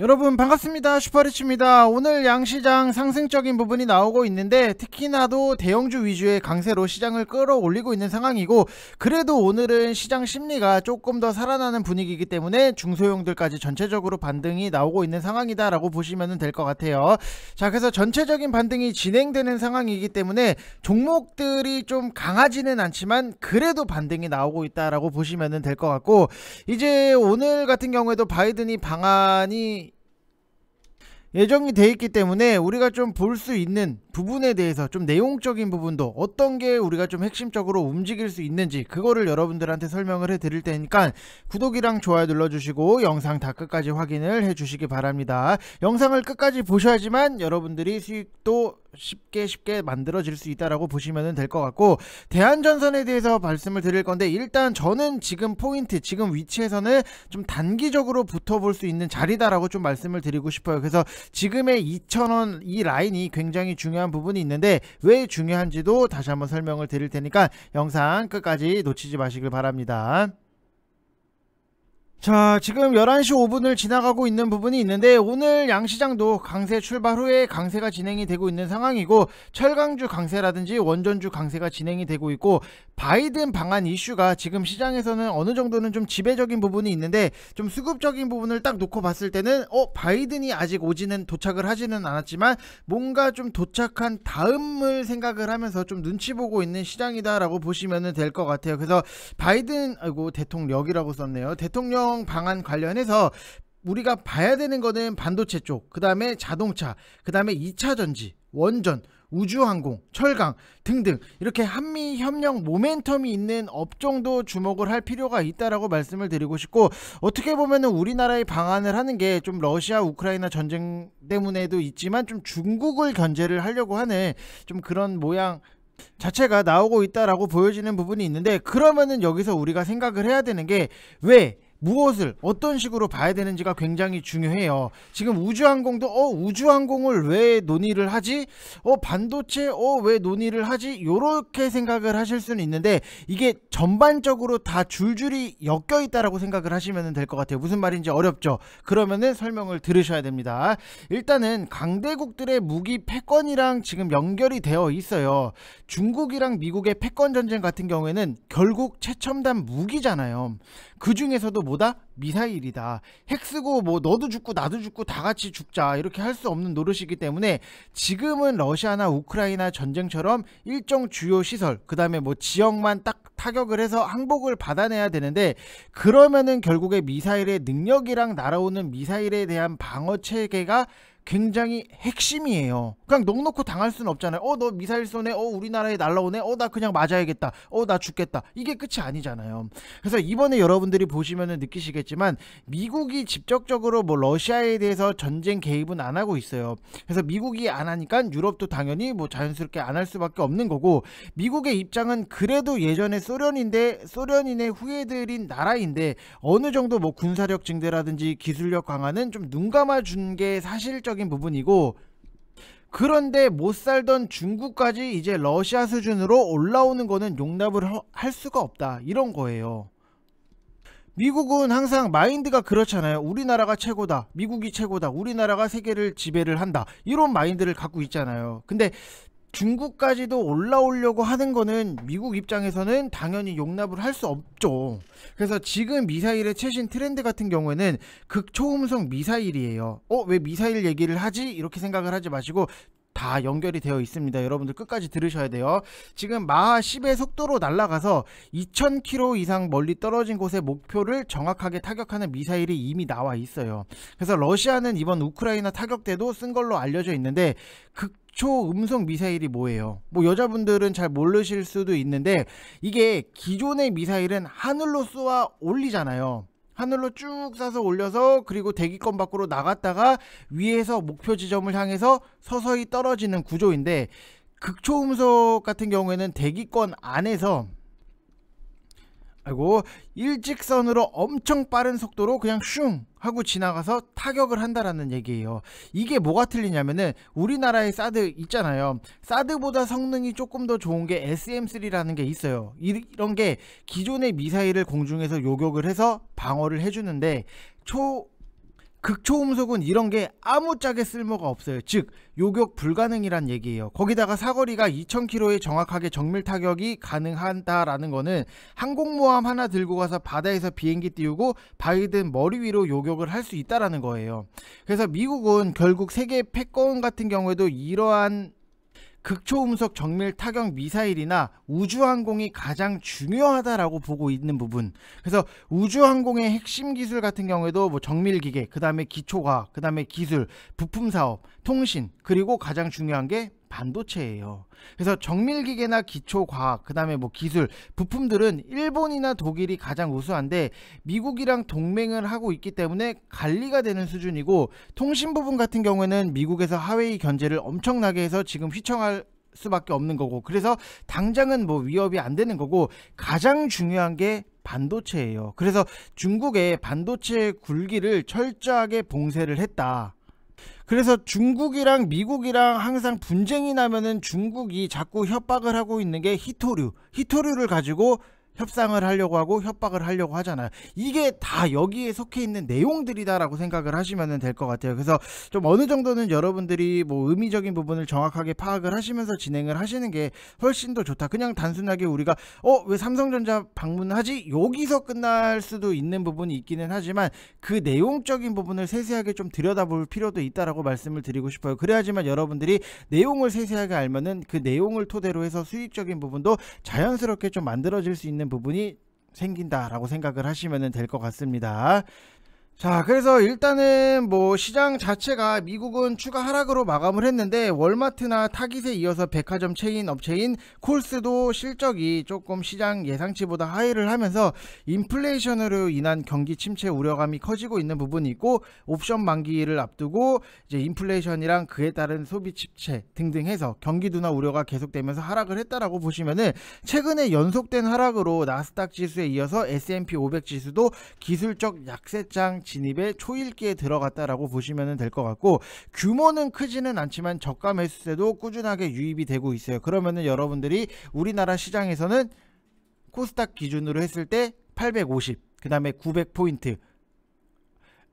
여러분 반갑습니다 슈퍼리치입니다 오늘 양시장 상승적인 부분이 나오고 있는데 특히나도 대형주 위주의 강세로 시장을 끌어올리고 있는 상황이고 그래도 오늘은 시장 심리가 조금 더 살아나는 분위기이기 때문에 중소형들까지 전체적으로 반등이 나오고 있는 상황이다 라고 보시면 될 것 같아요 자 그래서 전체적인 반등이 진행되는 상황이기 때문에 종목들이 좀 강하지는 않지만 그래도 반등이 나오고 있다 라고 보시면 될 것 같고 이제 오늘 같은 경우에도 바이든이 방안이 예정이 돼 있기 때문에 우리가 좀 볼 수 있는 부분에 대해서 좀 내용적인 부분도 어떤 게 우리가 좀 핵심적으로 움직일 수 있는지 그거를 여러분들한테 설명을 해 드릴 테니까 구독이랑 좋아요 눌러주시고 영상 다 끝까지 확인을 해 주시기 바랍니다. 영상을 끝까지 보셔야지만 여러분들이 수익도 쉽게 쉽게 만들어질 수 있다라고 보시면 될 것 같고 대한전선에 대해서 말씀을 드릴 건데 일단 저는 지금 포인트 지금 위치에서는 좀 단기적으로 붙어볼 수 있는 자리다라고 좀 말씀을 드리고 싶어요. 그래서 지금의 2,000원 이 라인이 굉장히 중요한 부분이 있는데 왜 중요한지도 다시 한번 설명을 드릴 테니까 영상 끝까지 놓치지 마시길 바랍니다. 자, 지금 11시 5분을 지나가고 있는 부분이 있는데 오늘 양시장도 강세 출발 후에 강세가 진행이 되고 있는 상황이고 철강주 강세라든지 원전주 강세가 진행이 되고 있고 바이든 방안 이슈가 지금 시장에서는 어느 정도는 좀 지배적인 부분이 있는데 좀 수급적인 부분을 딱 놓고 봤을 때는 어, 바이든이 아직 오지는 도착을 하지는 않았지만 뭔가 좀 도착한 다음을 생각을 하면서 좀 눈치 보고 있는 시장이다라고 보시면 될 것 같아요. 그래서 바이든 아이고 대통령이라고 썼네요. 대통령 안정 방안 관련해서 우리가 봐야 되는 거는 반도체 쪽, 그 다음에 자동차, 그 다음에 2차 전지, 원전, 우주항공, 철강 등등 이렇게 한미 협력 모멘텀이 있는 업종도 주목을 할 필요가 있다라고 말씀을 드리고 싶고 어떻게 보면 우리나라의 방안을 하는 게 좀 러시아 우크라이나 전쟁 때문에도 있지만 좀 중국을 견제를 하려고 하는 좀 그런 모양 자체가 나오고 있다라고 보여지는 부분이 있는데 그러면은 여기서 우리가 생각을 해야 되는 게왜 무엇을 어떤 식으로 봐야 되는지가 굉장히 중요해요. 지금 우주항공도 어 우주항공을 왜 논의를 하지? 어 반도체 어 왜 논의를 하지? 요렇게 생각을 하실 수는 있는데 이게 전반적으로 다 줄줄이 엮여 있다라고 생각을 하시면 될 것 같아요. 무슨 말인지 어렵죠. 그러면은 설명을 들으셔야 됩니다. 일단은 강대국들의 무기 패권이랑 지금 연결이 되어 있어요. 중국이랑 미국의 패권 전쟁 같은 경우에는 결국 최첨단 무기잖아요. 그 중에서도 뭐다? 미사일이다. 핵 쓰고 뭐 너도 죽고 나도 죽고 다 같이 죽자 이렇게 할 수 없는 노릇이기 때문에 지금은 러시아나 우크라이나 전쟁처럼 일정 주요 시설 그 다음에 뭐 지역만 딱 타격을 해서 항복을 받아내야 되는데 그러면은 결국에 미사일의 능력이랑 날아오는 미사일에 대한 방어 체계가 굉장히 핵심이에요. 그냥 넉넉고 당할 수는 없잖아요. 어, 너 미사일 쏘네. 어, 우리나라에 날라오네. 어, 나 그냥 맞아야겠다. 어, 나 죽겠다. 이게 끝이 아니잖아요. 그래서 이번에 여러분들이 보시면 느끼시겠지만 미국이 직접적으로 뭐 러시아에 대해서 전쟁 개입은 안 하고 있어요. 그래서 미국이 안 하니까 유럽도 당연히 뭐 자연스럽게 안 할 수밖에 없는 거고 미국의 입장은 그래도 예전에 소련인데 소련인의 후예들인 나라인데 어느 정도 뭐 군사력 증대라든지 기술력 강화는 좀눈 감아 준 게 사실적 상식적인 부분이고 그런데 못 살던 중국까지 이제 러시아 수준으로 올라오는 거는 용납을 할 수가 없다 이런 거예요. 미국은 항상 마인드가 그렇잖아요. 우리나라가 최고다. 미국이 최고다. 우리나라가 세계를 지배를 한다. 이런 마인드를 갖고 있잖아요. 근데 중국까지도 올라오려고 하는 거는 미국 입장에서는 당연히 용납을 할 수 없죠. 그래서 지금 미사일의 최신 트렌드 같은 경우에는 극초음속 미사일이에요. 어, 왜 미사일 얘기를 하지? 이렇게 생각을 하지 마시고 다 연결이 되어 있습니다. 여러분들 끝까지 들으셔야 돼요. 지금 마하 10의 속도로 날아가서 2000km 이상 멀리 떨어진 곳의 목표를 정확하게 타격하는 미사일이 이미 나와 있어요. 그래서 러시아는 이번 우크라이나 타격 대도쓴 걸로 알려져 있는데 극초 음속 미사일이 뭐예요? 뭐 여자분들은 잘 모르실 수도 있는데 이게 기존의 미사일은 하늘로 쏘아 올리잖아요. 하늘로 쭉 싸서 올려서 그리고 대기권 밖으로 나갔다가 위에서 목표 지점을 향해서 서서히 떨어지는 구조인데 극초음속 같은 경우에는 대기권 안에서 아이고 일직선으로 엄청 빠른 속도로 그냥 슝 하고 지나가서 타격을 한다라는 얘기예요. 이게 뭐가 틀리냐면은 우리나라의 사드 있잖아요. 사드보다 성능이 조금 더 좋은 게 SM3라는 게 있어요. 이런 게 기존의 미사일을 공중에서 요격을 해서 방어를 해주는데 초 극초음속은 이런 게 아무짝에 쓸모가 없어요. 즉 요격 불가능이란 얘기예요. 거기다가 사거리가 2,000km에 정확하게 정밀 타격이 가능한다라는 거는 항공모함 하나 들고 가서 바다에서 비행기 띄우고 바이든 머리 위로 요격을 할 수 있다라는 거예요. 그래서 미국은 결국 세계 패권 같은 경우에도 이러한 극초음속 정밀 타격 미사일이나 우주항공이 가장 중요하다라고 보고 있는 부분. 그래서 우주항공의 핵심 기술 같은 경우에도 뭐 정밀 기계, 그 다음에 기초과학, 그 다음에 기술, 부품 사업, 통신, 그리고 가장 중요한 게 반도체예요. 그래서 정밀기계나 기초과학, 그 다음에 뭐 기술, 부품들은 일본이나 독일이 가장 우수한데 미국이랑 동맹을 하고 있기 때문에 관리가 되는 수준이고 통신 부분 같은 경우에는 미국에서 하웨이 견제를 엄청나게 해서 지금 휘청할 수밖에 없는 거고 그래서 당장은 뭐 위협이 안 되는 거고 가장 중요한 게 반도체예요. 그래서 중국의 반도체 굴기를 철저하게 봉쇄를 했다. 그래서 중국이랑 미국이랑 항상 분쟁이 나면은 중국이 자꾸 협박을 하고 있는 게 히토류. 히토류를 가지고 협상을 하려고 하고 협박을 하려고 하잖아요. 이게 다 여기에 속해 있는 내용들이다라고 생각을 하시면 될 것 같아요. 그래서 좀 어느 정도는 여러분들이 뭐 의미적인 부분을 정확하게 파악을 하시면서 진행을 하시는 게 훨씬 더 좋다. 그냥 단순하게 우리가 어 왜 삼성전자 방문하지 여기서 끝날 수도 있는 부분이 있기는 하지만 그 내용적인 부분을 세세하게 좀 들여다볼 필요도 있다라고 말씀을 드리고 싶어요. 그래야지만 여러분들이 내용을 세세하게 알면은 그 내용을 토대로 해서 수익적인 부분도 자연스럽게 좀 만들어질 수 있는. 있는 부분이 생긴다라고 생각을 하시면 될 것 같습니다. 자 그래서 일단은 뭐 시장 자체가 미국은 추가 하락으로 마감을 했는데 월마트나 타깃에 이어서 백화점 체인 업체인 콜스도 실적이 조금 시장 예상치보다 하회를 하면서 인플레이션으로 인한 경기 침체 우려감이 커지고 있는 부분이 있고 옵션 만기를 앞두고 이제 인플레이션이랑 그에 따른 소비 침체 등등 해서 경기 둔화 우려가 계속되면서 하락을 했다라고 보시면은 최근에 연속된 하락으로 나스닥 지수에 이어서 S&P 500 지수도 기술적 약세장 진입의 초읽기에 들어갔다라고 보시면 될 것 같고 규모는 크지는 않지만 저가 매수세도 꾸준하게 유입이 되고 있어요. 그러면은 여러분들이 우리나라 시장에서는 코스닥 기준으로 했을 때 850, 그 다음에 900포인트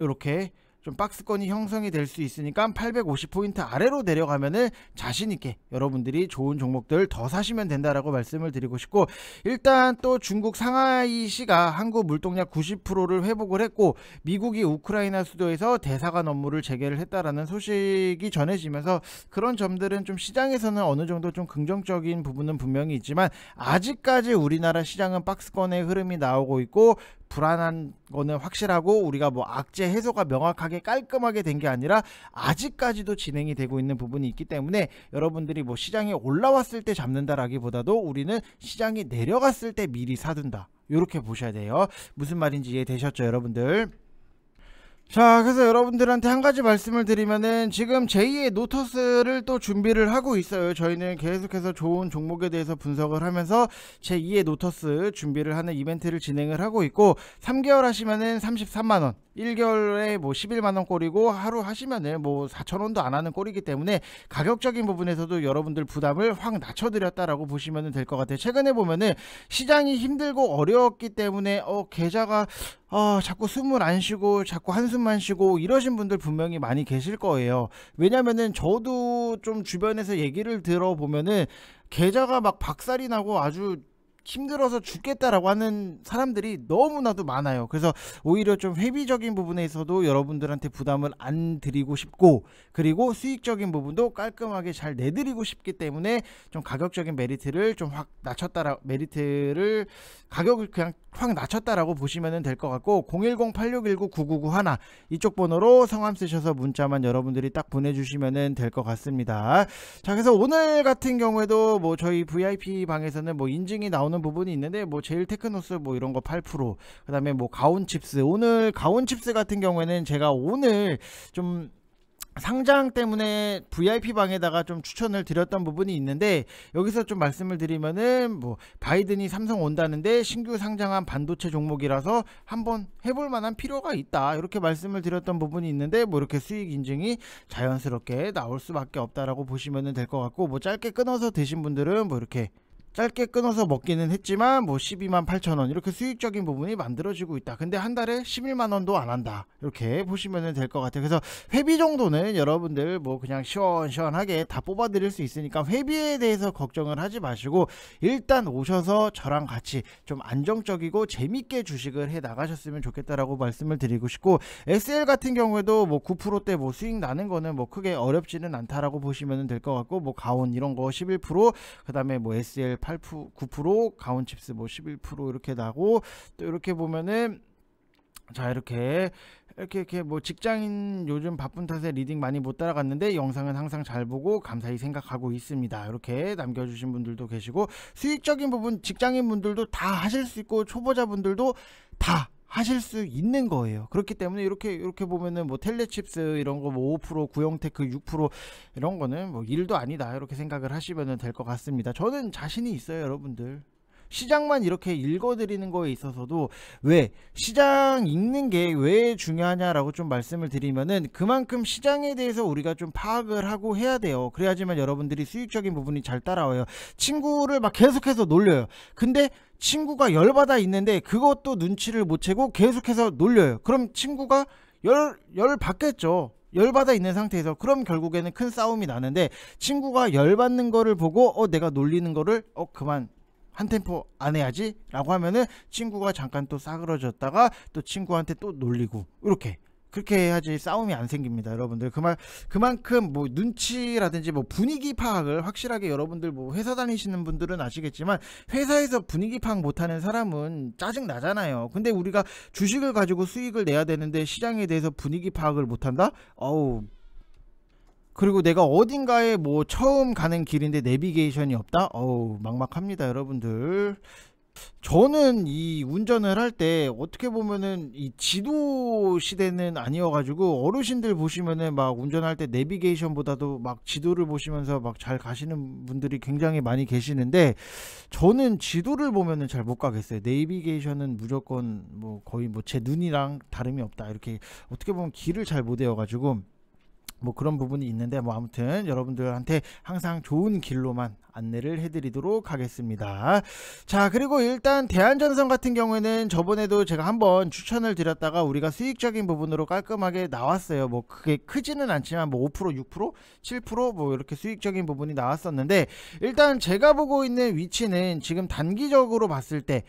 이렇게 좀 박스권이 형성이 될 수 있으니까 850포인트 아래로 내려가면은 자신있게 여러분들이 좋은 종목들 더 사시면 된다라고 말씀을 드리고 싶고 일단 또 중국 상하이시가 한국 물동량 90%를 회복을 했고 미국이 우크라이나 수도에서 대사관 업무를 재개를 했다라는 소식이 전해지면서 그런 점들은 좀 시장에서는 어느 정도 좀 긍정적인 부분은 분명히 있지만 아직까지 우리나라 시장은 박스권의 흐름이 나오고 있고 불안한 거는 확실하고 우리가 뭐 악재 해소가 명확하게 깔끔하게 된 게 아니라 아직까지도 진행이 되고 있는 부분이 있기 때문에 여러분들이 뭐시장에 올라왔을 때 잡는다라기보다도 우리는 시장이 내려갔을 때 미리 사둔다. 이렇게 보셔야 돼요. 무슨 말인지 이해되셨죠, 여러분들? 자, 그래서 여러분들한테 한 가지 말씀을 드리면은 지금 제2의 노터스를 또 준비를 하고 있어요. 저희는 계속해서 좋은 종목에 대해서 분석을 하면서 제2의 노터스 준비를 하는 이벤트를 진행을 하고 있고 3개월 하시면은 33만원 1개월에 뭐 11만원 꼴이고 하루 하시면은 뭐 4천원도 안 하는 꼴이기 때문에 가격적인 부분에서도 여러분들 부담을 확 낮춰드렸다라고 보시면 될 것 같아요. 최근에 보면은 시장이 힘들고 어려웠기 때문에 어, 계좌가 어, 자꾸 숨을 안 쉬고 자꾸 한숨만 쉬고 이러신 분들 분명히 많이 계실 거예요. 왜냐면은 저도 좀 주변에서 얘기를 들어보면은 계좌가 막 박살이 나고 아주 힘들어서 죽겠다라고 하는 사람들이 너무나도 많아요. 그래서 오히려 좀 회비적인 부분에서도 여러분들한테 부담을 안 드리고 싶고 그리고 수익적인 부분도 깔끔하게 잘 내드리고 싶기 때문에 좀 가격적인 메리트를 좀 확 낮췄다라 메리트를 가격을 그냥 확 낮췄다라고 보시면 될 것 같고 010-8619-9991 이쪽 번호로 성함 쓰셔서 문자만 여러분들이 딱 보내주시면 될 것 같습니다. 자 그래서 오늘 같은 경우에도 뭐 저희 VIP 방에서는 뭐 인증이 나오는 나오는 부분이 있는데 뭐 제일 테크노스 뭐 이런 거 8% 그다음에 뭐 가온 칩스 오늘 가온 칩스 같은 경우에는 제가 오늘 좀 상장 때문에 VIP 방에다가 좀 추천을 드렸던 부분이 있는데 여기서 좀 말씀을 드리면은 뭐 바이든이 삼성 온다는데 신규 상장한 반도체 종목이라서 한번 해볼 만한 필요가 있다 이렇게 말씀을 드렸던 부분이 있는데 뭐 이렇게 수익 인증이 자연스럽게 나올 수밖에 없다라고 보시면 될 것 같고 뭐 짧게 끊어서 되신 분들은 뭐 이렇게 짧게 끊어서 먹기는 했지만 뭐 12만 8천 원 이렇게 수익적인 부분이 만들어지고 있다. 근데 한 달에 11만 원도 안 한다. 이렇게 보시면 될 것 같아요. 그래서 회비 정도는 여러분들 뭐 그냥 시원시원하게 다 뽑아드릴 수 있으니까 회비에 대해서 걱정을 하지 마시고 일단 오셔서 저랑 같이 좀 안정적이고 재밌게 주식을 해 나가셨으면 좋겠다라고 말씀을 드리고 싶고 SL 같은 경우에도 뭐 9%대 뭐 수익 나는 거는 뭐 크게 어렵지는 않다라고 보시면 될 것 같고 뭐 가온 이런 거 11% 그다음에 뭐 SL 8% 9% 가온칩스 뭐11% 이렇게 나고 또 이렇게 보면은 자 이렇게 이렇게 이렇게 뭐 직장인 요즘 바쁜 탓에 리딩 많이 못 따라갔는데 영상은 항상 잘 보고 감사히 생각하고 있습니다 이렇게 남겨주신 분들도 계시고 수익적인 부분 직장인 분들도 다 하실 수 있고 초보자 분들도 다 하실 수 있는 거예요. 그렇기 때문에 이렇게 이렇게 보면은 뭐 텔레칩스 이런 거 뭐5% 구형테크 6% 이런 거는 뭐 일도 아니다 이렇게 생각을 하시면될 것 같습니다. 저는 자신이 있어요, 여러분들. 시장만 이렇게 읽어드리는 거에 있어서도 왜 시장 읽는 게 왜 중요하냐라고 좀 말씀을 드리면은 그만큼 시장에 대해서 우리가 좀 파악을 하고 해야 돼요. 그래야지만 여러분들이 수익적인 부분이 잘 따라와요. 친구를 막 계속해서 놀려요. 근데 친구가 열받아 있는데 그것도 눈치를 못 채고 계속해서 놀려요. 그럼 친구가 열, 열 받겠죠. 열받아 있는 상태에서 그럼 결국에는 큰 싸움이 나는데 친구가 열받는 거를 보고 어 내가 놀리는 거를 어 그만 한 템포 안 해야지 라고 하면은 친구가 잠깐 또 싸그러졌다가 또 친구한테 또 놀리고 이렇게 그렇게 해야지 싸움이 안 생깁니다 여러분들 그만 그만큼 뭐 눈치라든지 뭐 분위기 파악을 확실하게 여러분들 뭐 회사 다니시는 분들은 아시겠지만 회사에서 분위기 파악 못하는 사람은 짜증 나잖아요 근데 우리가 주식을 가지고 수익을 내야 되는데 시장에 대해서 분위기 파악을 못한다 어우 그리고 내가 어딘가에 뭐 처음 가는 길인데 내비게이션이 없다? 어우 막막합니다 여러분들 저는 이 운전을 할 때 어떻게 보면은 이 지도 시대는 아니어가지고 어르신들 보시면은 막 운전할 때 내비게이션보다도 막 지도를 보시면서 막 잘 가시는 분들이 굉장히 많이 계시는데 저는 지도를 보면은 잘 못 가겠어요. 내비게이션은 무조건 뭐 거의 뭐 제 눈이랑 다름이 없다 이렇게 어떻게 보면 길을 잘 못 외워가지고 뭐 그런 부분이 있는데 뭐 아무튼 여러분들한테 항상 좋은 길로만 안내를 해드리도록 하겠습니다. 자 그리고 일단 대한전선 같은 경우에는 저번에도 제가 한번 추천을 드렸다가 우리가 수익적인 부분으로 깔끔하게 나왔어요. 뭐 그게 크지는 않지만 뭐5% 6% 7%뭐 이렇게 수익적인 부분이 나왔었는데 일단 제가 보고 있는 위치는 지금 단기적으로 봤을 때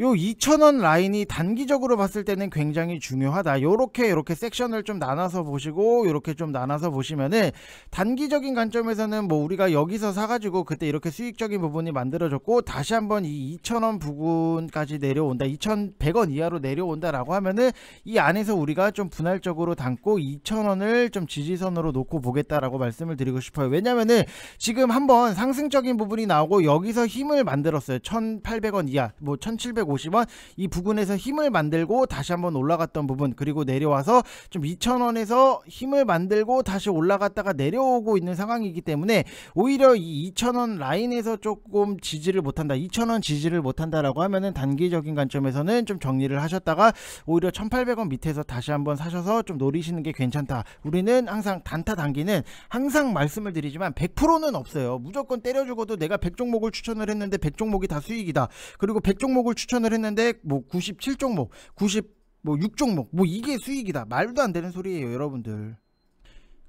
요2천원 라인이 단기적으로 봤을 때는 굉장히 중요하다. 요렇게 요렇게 섹션을 좀 나눠서 보시고 요렇게 좀 나눠서 보시면은 단기적인 관점에서는 뭐 우리가 여기서 사가지고 그때 이렇게 수익적인 부분이 만들어졌고 다시 한번 이2천원 부근까지 내려온다. 2,100원 이하로 내려온다라고 하면은 이 안에서 우리가 좀 분할적으로 담고 2천원을좀 지지선으로 놓고 보겠다라고 말씀을 드리고 싶어요. 왜냐면은 지금 한번 상승적인 부분이 나오고 여기서 힘을 만들었어요. 1,800원 이하 뭐1,700원 1,850원 이 부근에서 힘을 만들고 다시 한번 올라갔던 부분 그리고 내려와서 좀 2,000원에서 힘을 만들고 다시 올라갔다가 내려오고 있는 상황이기 때문에 오히려 이 2,000원 라인에서 조금 지지를 못한다 2,000원 지지를 못한다라고 하면은 단기적인 관점에서는 좀 정리를 하셨다가 오히려 1,800원 밑에서 다시 한번 사셔서 좀 노리시는 게 괜찮다 우리는 항상 단타 단기는 항상 말씀을 드리지만 100%는 없어요 무조건 때려주고도 내가 100종목을 추천을 했는데 100종목이 다 수익이다 그리고 100종목을 추천 추천을 했는데 뭐 97종목, 9 6종목 뭐 이게 수익이다. 말도 안 되는 소리예요, 여러분들.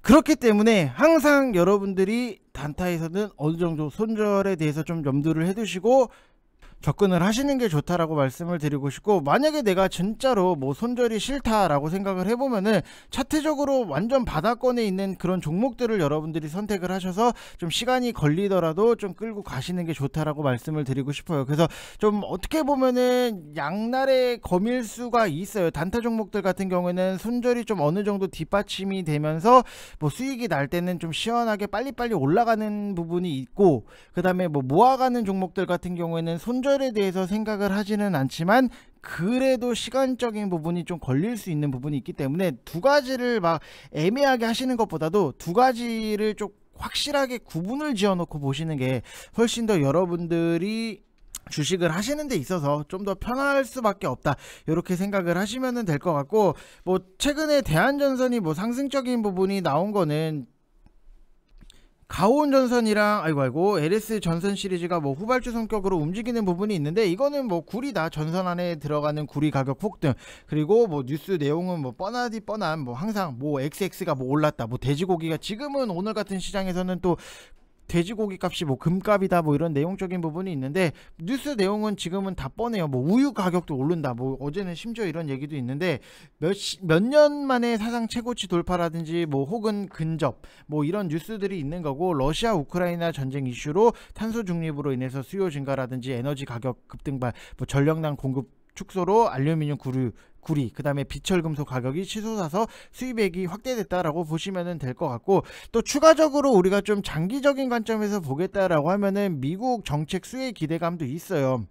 그렇기 때문에 항상 여러분들이 단타에서는 어느 정도 손절에 대해서 좀 염두를 해 두시고 접근을 하시는 게 좋다라고 말씀을 드리고 싶고 만약에 내가 진짜로 뭐 손절이 싫다라고 생각을 해보면은 차트적으로 완전 바닥권에 있는 그런 종목들을 여러분들이 선택을 하셔서 좀 시간이 걸리더라도 좀 끌고 가시는 게 좋다라고 말씀을 드리고 싶어요. 그래서 좀 어떻게 보면은 양날의 거밀수가 있어요. 단타 종목들 같은 경우에는 손절이 좀 어느 정도 뒷받침이 되면서 뭐 수익이 날 때는 좀 시원하게 빨리빨리 올라가는 부분이 있고 그 다음에 뭐 모아가는 종목들 같은 경우에는 손절 시절에 대해서 생각을 하지는 않지만 그래도 시간적인 부분이 좀 걸릴 수 있는 부분이 있기 때문에 두 가지를 막 애매하게 하시는 것보다도 두 가지를 좀 확실하게 구분을 지어놓고 보시는 게 훨씬 더 여러분들이 주식을 하시는 데 있어서 좀 더 편할 수밖에 없다 이렇게 생각을 하시면 될 것 같고 뭐 최근에 대한전선이 뭐 상승적인 부분이 나온 거는 가온 전선이랑 아이고 아이고 LS 전선 시리즈가 뭐 후발주 성격으로 움직이는 부분이 있는데 이거는 뭐 구리다 전선 안에 들어가는 구리 가격 폭등 그리고 뭐 뉴스 내용은 뭐 뻔하디 뻔한 뭐 항상 뭐 XX가 뭐 올랐다 뭐 돼지고기가 지금은 오늘 같은 시장에서는 또 돼지고기 값이 뭐 금값이다 뭐 이런 내용적인 부분이 있는데 뉴스 내용은 지금은 다 뻔해요. 뭐 우유 가격도 오른다. 뭐 어제는 심지어 이런 얘기도 있는데 몇 몇 년 만에 사상 최고치 돌파라든지 뭐 혹은 근접 뭐 이런 뉴스들이 있는 거고 러시아 우크라이나 전쟁 이슈로 탄소 중립으로 인해서 수요 증가라든지 에너지 가격 급등발 뭐 전력난 공급 축소로 알루미늄 구류 구리 그다음에 비철금속 가격이 치솟아서 수입액이 확대됐다라고 보시면될 것 같고 또 추가적으로 우리가 좀 장기적인 관점에서 보겠다라고 하면은 미국 정책 수혜 기대감도 있어요.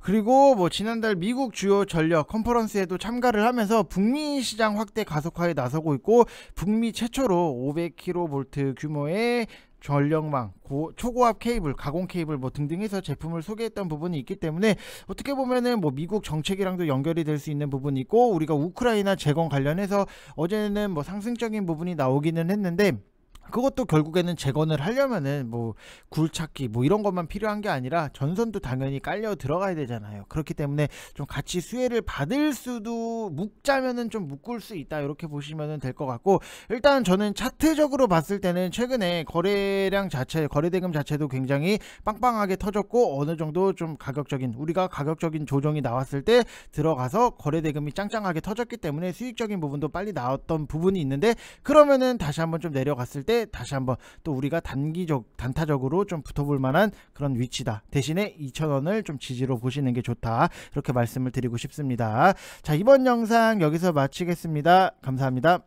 그리고 뭐 지난달 미국 주요 전력 컨퍼런스에도 참가를 하면서 북미 시장 확대 가속화에 나서고 있고 북미 최초로 500kV 규모의 전력망, 고, 초고압 케이블, 가공 케이블 뭐 등등해서 제품을 소개했던 부분이 있기 때문에 어떻게 보면은 뭐 미국 정책이랑도 연결이 될 수 있는 부분이 있고 우리가 우크라이나 재건 관련해서 어제는 뭐 상승적인 부분이 나오기는 했는데 그것도 결국에는 재건을 하려면은 뭐굴착기뭐 이런 것만 필요한 게 아니라 전선도 당연히 깔려 들어가야 되잖아요. 그렇기 때문에 좀 같이 수혜를 받을 수도 묶자면은 좀 묶을 수 있다 이렇게 보시면은 될 것 같고 일단 저는 차트적으로 봤을 때는 최근에 거래량 자체 거래 대금 자체도 굉장히 빵빵하게 터졌고 어느 정도 좀 가격적인 우리가 가격적인 조정이 나왔을 때 들어가서 거래 대금이 짱짱하게 터졌기 때문에 수익적인 부분도 빨리 나왔던 부분이 있는데 그러면은 다시 한번 좀 내려갔을 때있 다시 한번 또 우리가 단기적 단타적으로 좀 붙어볼 만한 그런 위치다. 대신에 2천원을좀 지지로 보시는 게 좋다. 이렇게 말씀을 드리고 싶습니다. 자 이번 영상 여기서 마치겠습니다. 감사합니다.